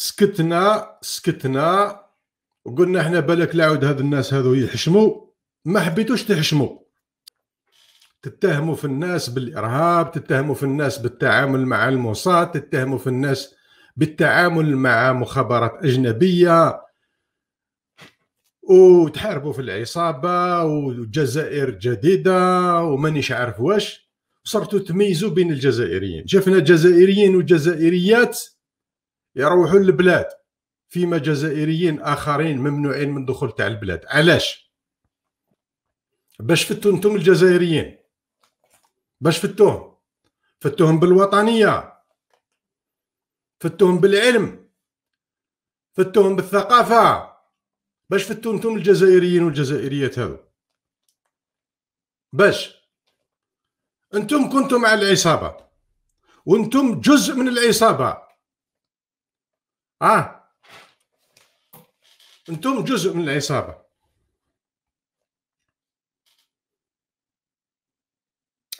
سكتنا سكتنا وقلنا احنا بالك لا عود هاد الناس هذو يحشموا ما حبيتوش تحشموا تتهموا في الناس بالارهاب تتهموا في الناس بالتعامل مع الموساد تتهموا في الناس بالتعامل مع مخابرات اجنبيه وتحاربوا في العصابه والجزائر جديده ومانيش عارف واش صرتوا تميزوا بين الجزائريين شفنا جزائريين وجزائريات يروحون للبلاد فيما جزائريين اخرين ممنوعين من دخول تاع البلاد علاش باش فتو انتم الجزائريين باش فتوهم فتوهم بالوطنيه فتوهم بالعلم فتوهم بالثقافه باش فتو انتم الجزائريين والجزائريات هذو باش انتم كنتم مع العصابه وانتم جزء من العصابه اه انتم جزء من العصابه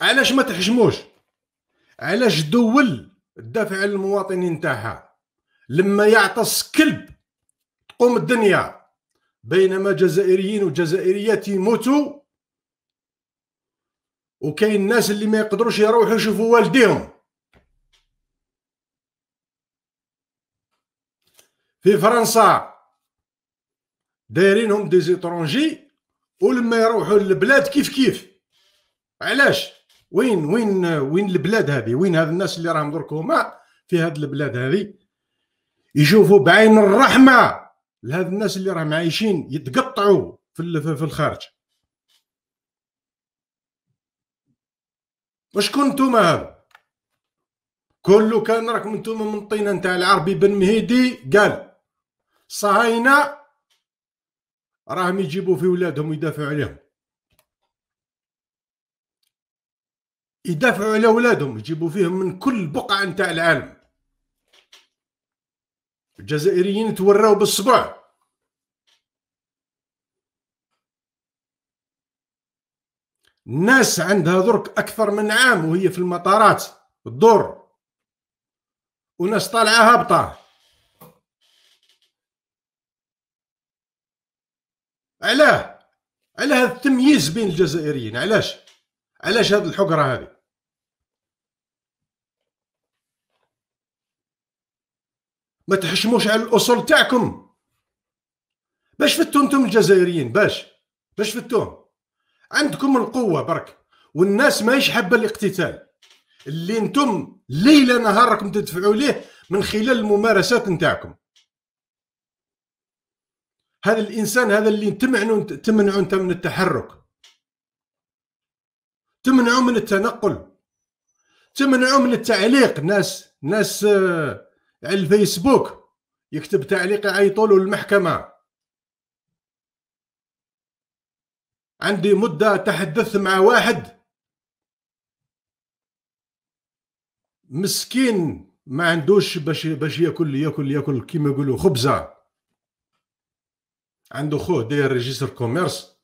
علاش ما تحجموش علاش دول تدافع على المواطنين تاعها لما يعطس كلب تقوم الدنيا بينما جزائريين وجزائريات يموتوا وكاين الناس اللي ما يقدروش يروحوا يشوفوا والديهم في فرنسا دايرينهم دي زيترونجي ولما يروحوا للبلاد كيف كيف علاش وين وين وين البلاد هذه وين هاد الناس اللي راهم درك هما في هاد البلاد هذه يشوفوا بعين الرحمه لهاد الناس اللي راهم عايشين يتقطعوا في في الخارج واش كنتم هذا كله كان راكم نتوما من طينه نتاع العربي بن مهيدي قال الصهاينه راهم يجيبوا في ولادهم ويدافعوا عليهم يدافعوا على ولادهم يجيبوا فيهم من كل بقعة نتاع العالم الجزائريين توراو بالصبع الناس عندها درك أكثر من عام وهي في المطارات الدور وناس طالعة هابطة علاه على هذا التمييز بين الجزائريين علاش علاش هذه الحقره هذه ما تحشموش على الاصول تاعكم باش فتو انتم الجزائريين باش باش فتوهم عندكم القوه برك والناس ماهيش حابه الاقتتال اللي انتم ليله نهار راكم تدفعوا ليه من خلال الممارسات نتاعكم هذا الانسان هذا اللي تمنعوا تمنعه انت من التحرك تمنعه من التنقل تمنعه من التعليق ناس ناس آه، على الفيسبوك يكتب تعليق يعيطوا له المحكمه عندي مده تحدثت مع واحد مسكين ما عندوش باش باش ياكل ياكل ياكل كيما يقولوا خبزه عنده خوه داير ريجيستر كوميرس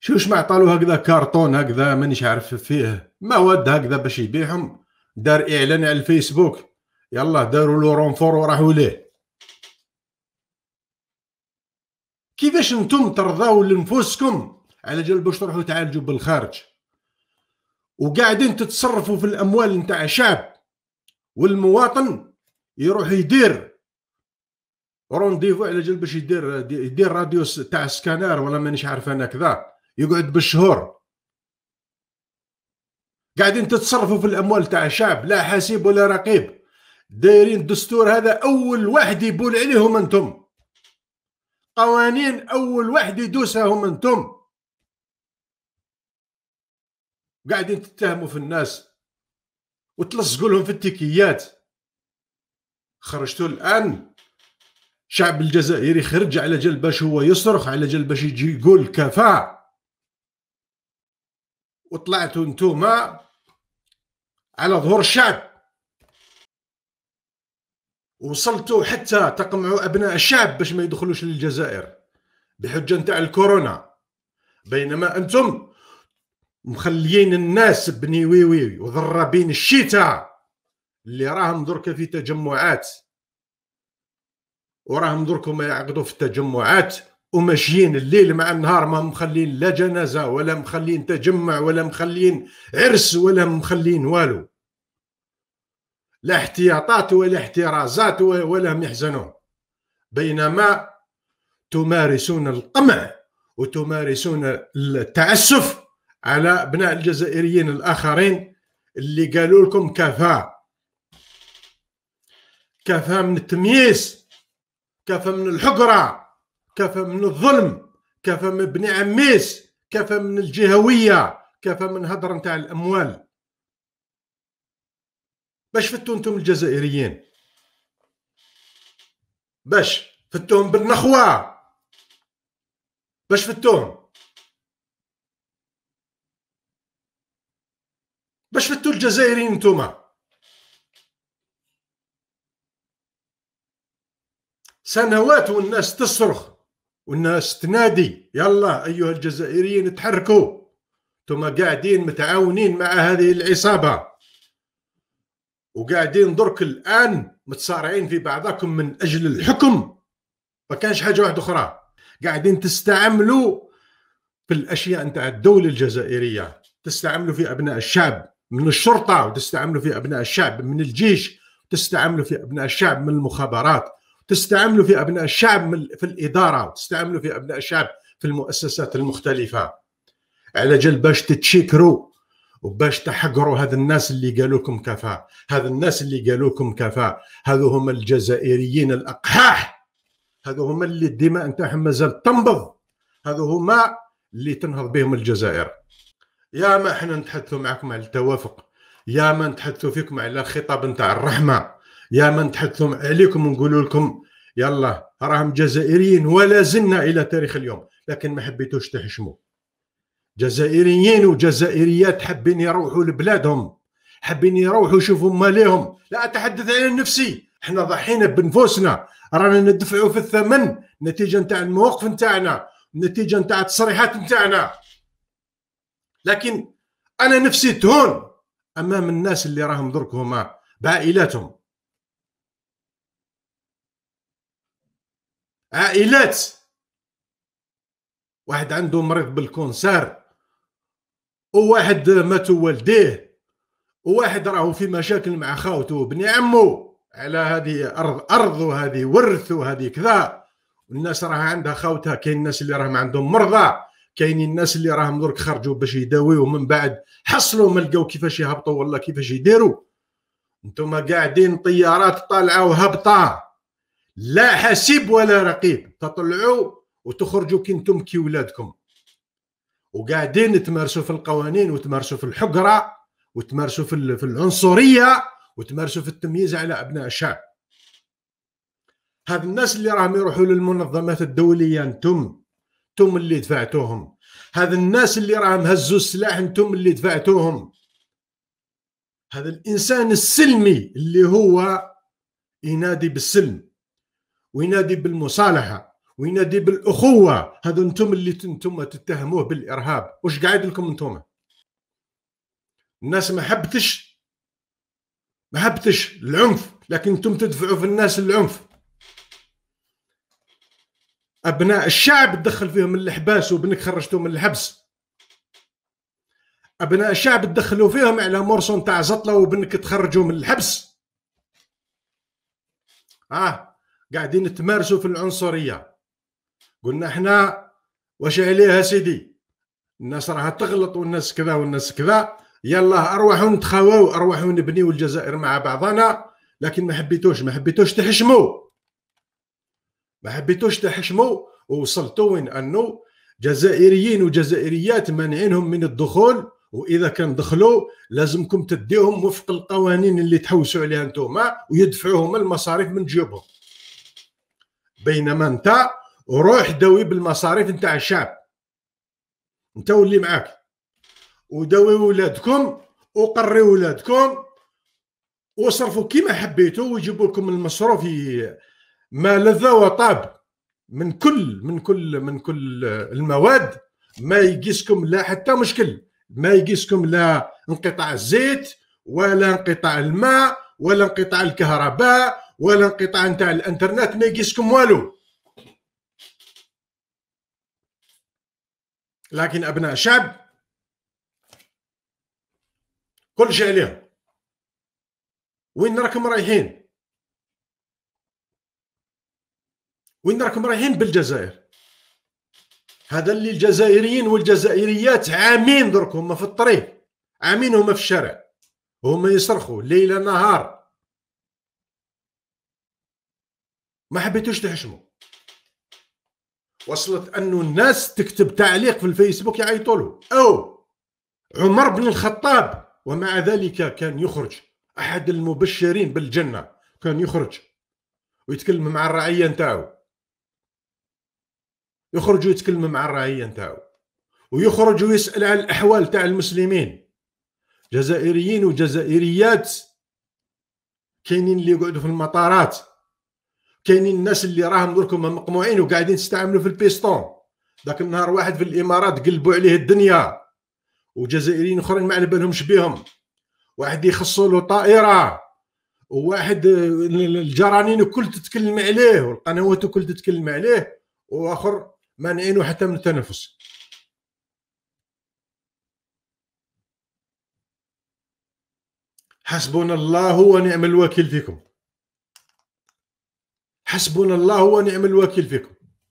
شو ما عطالو هكذا كارطون هكذا مانيش عارف فيه مواد هكذا باش يبيعهم دار اعلان على الفيسبوك يلا داروا له رونفور وراحوا ليه كيفاش انتم ترضاو لنفوسكم على جال باش تروحوا تعالجوا بالخارج وقاعدين تتصرفوا في الاموال نتاع الشعب والمواطن يروح يدير رونديفو على جال باش يدير يدير راديوس تاع سكانر ولا مانيش عارف انا كذا يقعد بالشهور قاعدين تتصرفوا في الاموال تاع الشعب لا حاسب ولا رقيب دايرين الدستور هذا اول واحد يبول عليهم انتم قوانين اول واحد يدوسهم انتم قاعدين تتهموا في الناس وتلصقوا لهم في التكيات خرجتوا الان الشعب الجزائري خرج على جل باش هو يصرخ على جل باش يجي يقول كفى وطلعتوا نتوما على ظهور الشعب وصلتوا حتى تقمعوا ابناء الشعب باش ما يدخلوش للجزائر بحجه نتاع الكورونا بينما انتم مخليين الناس بنيويوي وضربين الشتاء اللي راهم دركا في تجمعات وراهم دركم يعقدوا في التجمعات وماشيين الليل مع النهار ما مخلين لا جنازه ولا مخلين تجمع ولا مخلين عرس ولا مخلين والو لا احتياطات ولا احترازات ولا هم يحزنون بينما تمارسون القمع وتمارسون التعسف على ابناء الجزائريين الاخرين اللي قالوا لكم كفى كفى من التمييز كفى من الحقرة كفى من الظلم كفى من ابن عميس كفى من الجهوية كفى من هدر نتاع الأموال باش فتو انتم الجزائريين باش فتوهم بالنخوة باش فتوهم باش فتو الجزائريين انتوما سنوات والناس تصرخ والناس تنادي يلا ايها الجزائريين تحركوا انتم قاعدين متعاونين مع هذه العصابه وقاعدين درك الان متصارعين في بعضكم من اجل الحكم ما كانش حاجه واحده اخرى قاعدين تستعملوا في الاشياء نتاع الدوله الجزائريه تستعملوا في ابناء الشعب من الشرطه وتستعملوا في ابناء الشعب من الجيش تستعملوا في ابناء الشعب من المخابرات تستعملوا في ابناء الشعب في الاداره وتستعملوا في ابناء الشعب في المؤسسات المختلفه على جل باش تتشكروا وباش تحقروا هذا الناس اللي قالوا لكم كفى هذا الناس اللي قالوا لكم كفى هذو هما الجزائريين الاقحاح هذو هما اللي الدماء نتاعهم مازال تنبض هذو هما اللي تنهض بهم الجزائر يا ما احنا نتحدثوا معكم على التوافق يا ما نتحدثوا فيكم على خطاب نتاع الرحمه يا من تحثهم عليكم ونقول لكم يلا راهم جزائريين ولا زلنا الى تاريخ اليوم لكن ما حبيتوش تحشموا جزائريين وجزائريات حابين يروحوا لبلادهم حابين يروحوا يشوفوا ماليهم لا اتحدث عن نفسي احنا ضحينا بنفوسنا رانا ندفعوا في الثمن نتيجه نتاع الموقف نتاعنا نتيجه نتاع التصريحات نتاعنا لكن انا نفسي تهون امام الناس اللي راهم درك هما بعائلاتهم عائلات واحد عنده مريض بالكونسير وواحد ماتوا والديه وواحد راهو في مشاكل مع خاوته وابن عمو على هذه ارض ارض وهذه ورث وهذه كذا والناس راها عندها خاوتها كاين الناس اللي راهم عندهم مرضى كاين الناس اللي راهم درك خرجوا باش يداويو من بعد حصلوا ما لقاو كيفاش يهبطوا ولا كيفاش يديروا انتم قاعدين طيارات طالعه وهبطه لا حسيب ولا رقيب تطلعوا وتخرجوا كي انتم كي ولادكم وقاعدين تمارسوا في القوانين وتمارسوا في الحقره وتمارسوا في, في العنصريه وتمارسوا في التمييز على ابناء الشعب هذ الناس اللي راهم يروحوا للمنظمات الدوليه انتم انتم اللي دفعتوهم هذ الناس اللي راهم هزوا السلاح انتم اللي دفعتوهم هذا الانسان السلمي اللي هو ينادي بالسلم وينادي بالمصالحه وينادي بالاخوه هذو انتم اللي انتم تتهموه بالارهاب واش قاعد لكم انتم الناس ما حبتش ما حبتش العنف لكن انتم تدفعوا في الناس العنف ابناء الشعب تدخل فيهم الحباس وبنك خرجتهم من الحبس ابناء الشعب تدخلوا فيهم على مرسون تاع زطله وبنك تخرجوا من الحبس اه قاعدين تمارسوا في العنصريه قلنا احنا واش عليها سيدي الناس راها تغلط والناس كذا والناس كذا يلا ارواحوا نتخاووا ارواحوا نبنيوا الجزائر مع بعضنا لكن ما حبيتوش ما حبيتوش تحشموا ما حبيتوش تحشموا ووصلتوا وين انه جزائريين وجزائريات مانعينهم من الدخول واذا كان دخلوا لازمكم تديهم وفق القوانين اللي تحوسوا عليها انتوما ويدفعوهم المصاريف من جيوبهم بينما انت روح داوي بالمصاريف نتاع الشعب انت واللي معاك وداوي ولادكم وقري ولادكم وصرفوا كيما حبيتوا ويجيبوا لكم المصروف ما لذ وطاب من كل من كل من كل المواد ما يقيسكم لا حتى مشكل ما يقيسكم لا انقطاع الزيت ولا انقطاع الماء ولا انقطاع الكهرباء ولا انقطاع نتاع الانترنت ما يقيسكم والو لكن ابناء شعب كل شيء عليهم وين راكم رايحين وين راكم رايحين بالجزائر هذا اللي الجزائريين والجزائريات عامين دركم في الطريق عامين هما في الشارع هما يصرخوا ليل نهار ما حبيتوش تحشموا وصلت انه الناس تكتب تعليق في الفيسبوك يعيطوا له او عمر بن الخطاب ومع ذلك كان يخرج احد المبشرين بالجنه كان يخرج ويتكلم مع الرعيه نتاعو يخرج ويتكلم مع الرعيه نتاعو ويخرج ويسال على الاحوال تاع المسلمين جزائريين وجزائريات كاينين اللي يقعدوا في المطارات كاينين الناس اللي راهم دركم مقموعين وقاعدين يستعملوا في البيستون ذاك النهار واحد في الامارات قلبوا عليه الدنيا وجزائريين اخرين ما على بالهمش بهم واحد يخصوا له طائره وواحد الجرانين الكل تتكلم عليه والقنوات الكل تتكلم عليه واخر مانعينه حتى من التنفس حسبنا الله ونعم الوكيل فيكم حسبنا الله ونعم الوكيل فيكم